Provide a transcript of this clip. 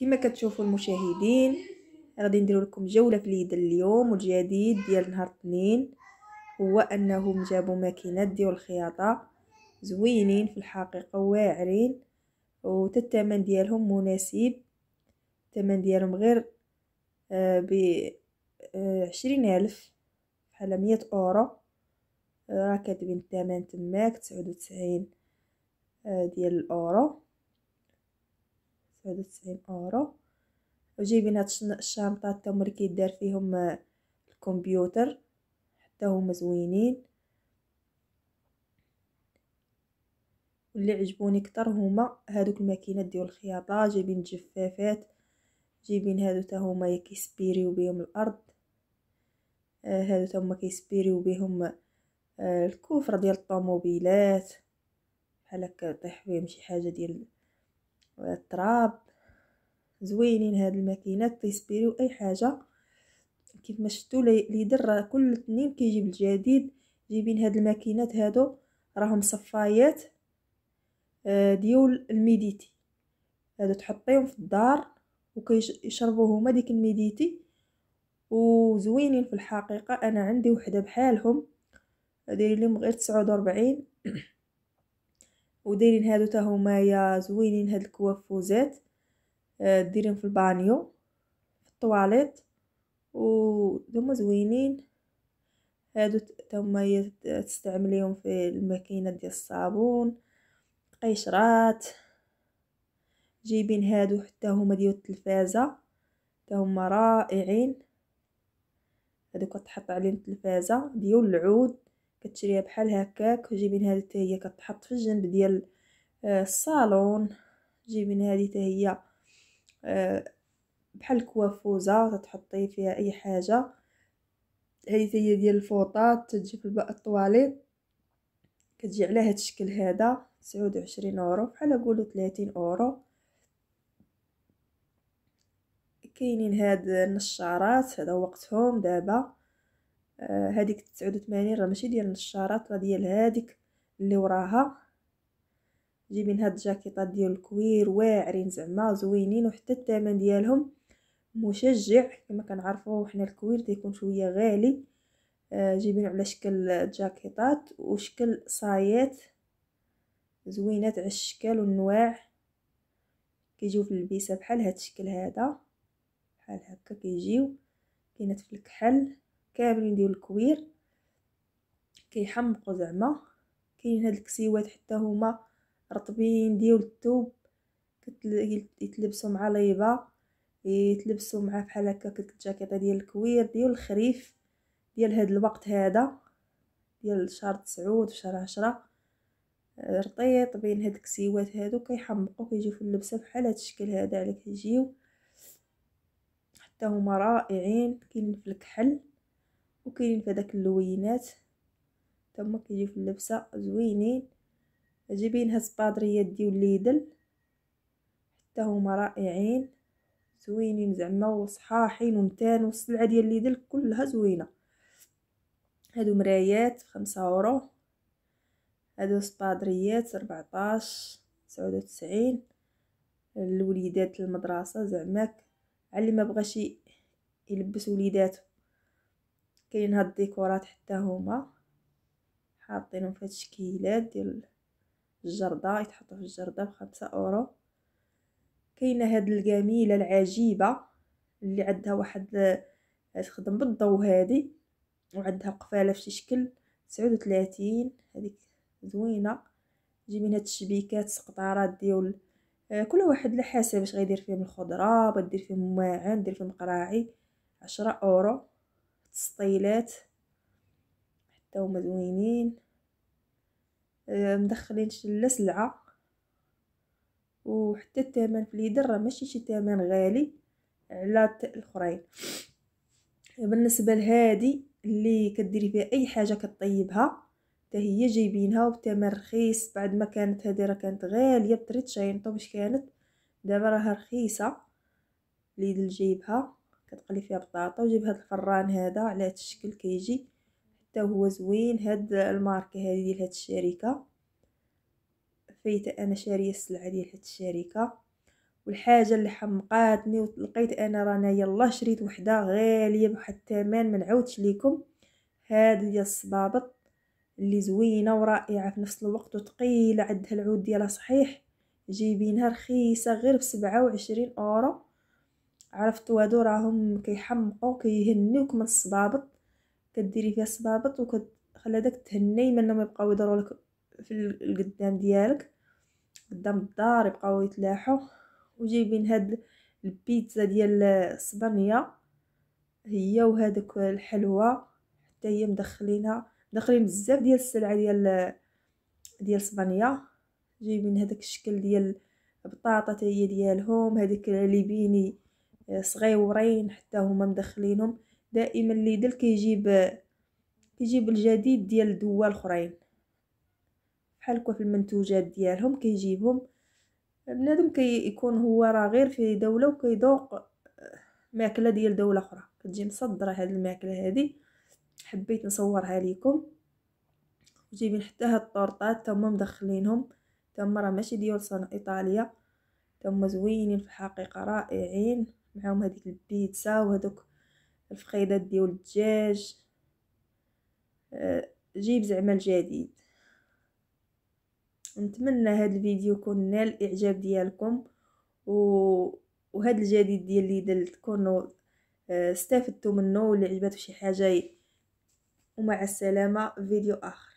كما كتشوفوا المشاهدين غادي ندير لكم جوله في اليد اليوم والجديد ديال نهار الاثنين هو انهم جابوا ماكينات ديال الخياطه زوينين في الحقيقه واعرين وتالثمن ديالهم مناسب الثمن ديالهم غير آه، ب آه عشرين الف بحال مية اورو آه، راه كاتبين الثمن تماك تسعود وتسعين آه، ديال الاورو واحد وتسعين اورو وجايبين هاد الشنطة حتى هما اللي كيدار فيهم آه، الكمبيوتر حتى هما زوينين واللي عجبوني كتر هما هادوك الماكينات ديال الخياطه جايبين جفافات جايبين هادو تاهوما آه، هما كيسبيريو بهم الارض آه، هادو تاهوما هما كيسبيريو بهم الكوفر الكفر ديال الطوموبيلات بحال هكا طيح فيهم شي حاجه ديال التراب زوينين هاد الماكينات تيسبيريو اي حاجه كيف ما شفتوا ليدر كل اثنين كيجيب الجديد جايبين هاد الماكينات هادو راهم صفايات آه، ديول الميديتي هادو تحطيهم في الدار وكيشربوا هما ديك الميديتي وزوينين في الحقيقه انا عندي وحده بحالهم دايرين لهم غير 49 ودايرين هادو تا هما زوينين هاد الكوافوزات آه، ديرين في البانيو في الطواليط هما زوينين هادو تا هما تستعمليهم في الماكينه ديال الصابون قيشرات جايبين هادو حتى هما ديال التلفازه تا هما رائعين هادو كتحط عليهم التلفازه ديال العود كتشريها بحال هكاك وجيبين هذه حتى هي كتحط في الجنب ديال آه، الصالون جايبين هذه حتى هي آه، بحال كوافوزه تتحطي فيها اي حاجه هذه هي ديال الفوطات تجي في الطواليط كتجي على هذا الشكل هذا تسعود وعشرين اورو بحال قولوا 30 اورو كاينين هاد النشارات هذا وقتهم دابا هذيك آه، 89 راه ماشي ديال النشارات راه ديال هذيك اللي وراها جايبين هاد الجاكيطات ديال الكوير واعرين زعما زوينين وحتى الثمن ديالهم مشجع كما كنعرفوا حنا الكوير تيكون شويه غالي آه جايبين على شكل جاكيطات وشكل صايات زوينات على الشكل والنواع كيجيو في اللبسه بحال هاد الشكل هذا بحال هكا كيجيو كاينات في الكحل كاملين ديال الكوير كيحمقوا زعما كاين هاد الكسيوات حتى هما رطبين ديال الثوب كيتلبسوا مع ليبه يتلبسوا مع بحال هكا الجاكيطه ديال الكوير ديال الخريف ديال هاد الوقت هذا ديال شهر تسعود شهر عشرة آه، رطيط بين هاد الكسيوات هادو كيحمقوا كيجيو في اللبسه بحال هاد الشكل هذا على كيجيو حتى هما رائعين كاين في الكحل كاينين في هذاك اللوينات تما كيجيو في اللبسه زوينين جايبين هاد الصبادريات ديال ليدل حتى هما رائعين زوينين زعما وصحاحين ومتان والسلعه ديال ليدل كلها زوينه هادو مرايات خمسة اورو هادو سبادريات 14 وتسعين الوليدات المدرسه زعماك على اللي ما بغاش يلبس وليداتو كاين هاد الديكورات حتى هما حاطينهم في هاد الشكيلات ديال الجردة يتحطوا في الجردة بخمسة اورو كاينه هاد الجميله العجيبه اللي عندها واحد تخدم بالضو هادي وعندها قفاله في شي شكل تسعود وتلاتين هذيك زوينه تجي من هاد الشبيكات سقطارات ديال آه، كل واحد على حسب اش غيدير فيهم الخضره بدير فيهم الماعن دير فيهم قراعي عشرة اورو سطيلات حتى هما زوينين آه، مدخلين شلة سلعة وحتى الثمن في اليدر راه ماشي شي ثمن غالي على الاخرين بالنسبه لهادي اللي كديري فيها اي حاجه كطيبها حتى هي جايبينها وبثمن رخيص بعد ما كانت هادي راه كانت غاليه بطريت شاينطو باش كانت دابا راها رخيصه اللي جايبها كتقلي فيها بطاطا وجيب هاد الفران هذا على هاد الشكل كيجي حتى هو زوين هاد الماركه هذه ديال هاد الشركه فايت انا شاريه السلعه ديال هاد الشركه والحاجه اللي حمقاتني ولقيت انا رانا يلا شريت وحده غاليه بواحد الثمن ما نعاودش ليكم هاد ديال الصبابط اللي زوينه ورائعه في نفس الوقت وثقيله عندها العود ديالها صحيح جايبينها رخيصه غير بسبعة وعشرين اورو عرفتوا هادو راهم كيحمقوا كيهنيوك من الصبابط كديري فيها الصبابط وكتخلي داك تهني منهم يبقاو يديروا لك في القدام ديالك قدام الدار يبقاو يتلاحوا وجايبين هاد البيتزا ديال الصبانيه هي وهذاك الحلوى حتى هي مدخلينها مدخلين بزاف ديال السلعه ديال ديال الصبرنيه جايبين هذاك الشكل ديال البطاطا هي ديالهم هذيك ليبيني صغيورين حتى هما مدخلينهم دائما ليدل كيجيب كيجيب الجديد ديال دول اخرين بحال في المنتوجات ديالهم كيجيبهم بنادم كيكون هو راه غير في دوله وكيذوق آه، ماكله ديال دوله اخرى كتجي مصدره هاد الماكله هادي حبيت نصورها ليكم جايبين حتى هاد الطورطات تما مدخلينهم تما راه ماشي ديال صنع ايطاليا تما زوينين في الحقيقه رائعين معاهم هذيك البيتزا وهذوك الفخيدات ديال الدجاج آه، جيب زعما الجديد نتمنى هذا الفيديو يكون نال الاعجاب ديالكم و وهذا الجديد ديال اللي درت تكونوا آه، استفدتوا منه ولا عجبتكم شي حاجه ومع السلامه فيديو اخر